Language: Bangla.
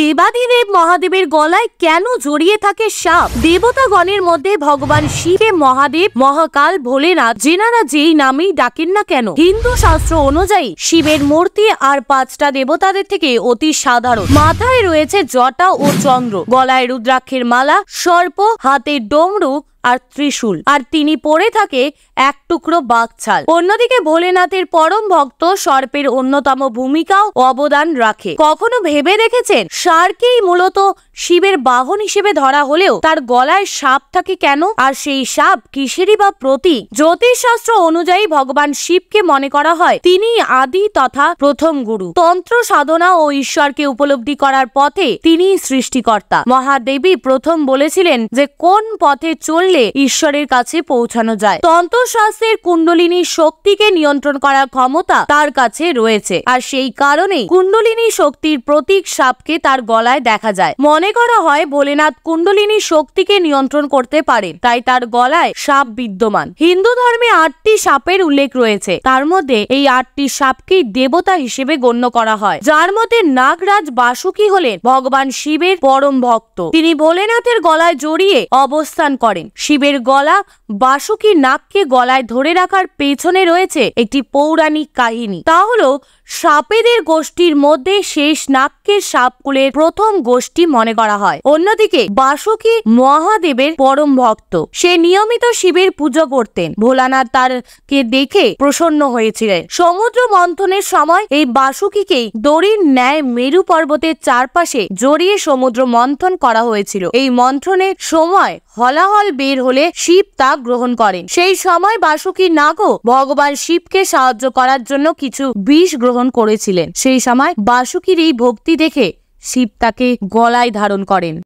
দেবাদিদেব মহাদেবের গলায় কেন জড়িয়ে থাকে সাপ দেবতাগণের মধ্যে ভগবান শিবে মহাদেব মহাকাল ভোলেনাথ জেনারা যেই নামেই ডাকেন না কেন হিন্দু শাস্ত্র অনুযায়ী শিবের মূর্তি আর পাঁচটা দেবতাদের থেকে অতি সাধারণ মাথায় রয়েছে জটা ও চন্দ্র গলায় রুদ্রাক্ষের মালা সর্প হাতে ডমরু আর ত্রিশূল আর তিনি পরে থাকে এক টুকরো বাঘছাল অন্যদিকে ভোলেনাথের পরম ভক্ত সর্পের অন্যতম ভূমিকাও অবদান রাখে কখনো ভেবে দেখেছেন সারকেই মূলত শিবের বাহন হিসেবে ধরা হলেও তার গলায় সাপ থাকে কেন আর সেই সাপ কিসেরই বা প্রতীক জ্যোতিষশাস্ত্র অনুযায়ী ভগবান শিবকে মনে করা হয় তিনি আদি তথা প্রথম গুরু তন্ত্র সাধনা ও ঈশ্বরকে উপলব্ধি করার পথে তিনি সৃষ্টিকর্তা মহাদেবী প্রথম বলেছিলেন যে কোন পথে চল করলে ঈশ্বরের কাছে পৌঁছানো যায় শাস্ত্রের কুণ্ডলিনী শক্তিকে নিয়ন্ত্রণ করার ক্ষমতা তার কাছে রয়েছে আর সেই কারণেই কুণ্ডলিনী শক্তির প্রতীক সাপকে তার গলায় দেখা যায় মনে করা হয় ভোলেনাথ কুণ্ডলিনী শক্তিকে নিয়ন্ত্রণ করতে পারেন তাই তার গলায় সাপ বিদ্যমান হিন্দু ধর্মে আটটি সাপের উল্লেখ রয়েছে তার মধ্যে এই আটটি সাপকে দেবতা হিসেবে গণ্য করা হয় যার মধ্যে নাগরাজ বাসুকি হলেন ভগবান শিবের পরম ভক্ত তিনি ভোলেনাথের গলায় জড়িয়ে অবস্থান করেন শিবের গলা বাসুকি নাককে গলায় ধরে রাখার পেছনে রয়েছে একটি পৌরাণিক কাহিনী তা হলো সাপেদের গোষ্ঠীর মধ্যে শেষ নাক্যের সাপকুলের প্রথম গোষ্ঠী মনে করা হয় অন্যদিকে বাসুকি মহাদেবের পরম ভক্ত সে নিয়মিত শিবের পুজো করতেন ভোলানাথ তার কে দেখে প্রসন্ন হয়েছিলেন সমুদ্র মন্থনের সময় এই বাসুকিকেই দড়ির ন্যায় মেরু পর্বতের চারপাশে জড়িয়ে সমুদ্র মন্থন করা হয়েছিল এই মন্থনের সময় হলাহল বের হলে শিব তা গ্রহণ করেন সেই সময় বাসুকি নাগ ভগবান শিবকে সাহায্য করার জন্য কিছু বিষ গ্রহণ দর্শন করেছিলেন সেই সময় বাসুকির এই ভক্তি দেখে শিব তাকে গলায় ধারণ করেন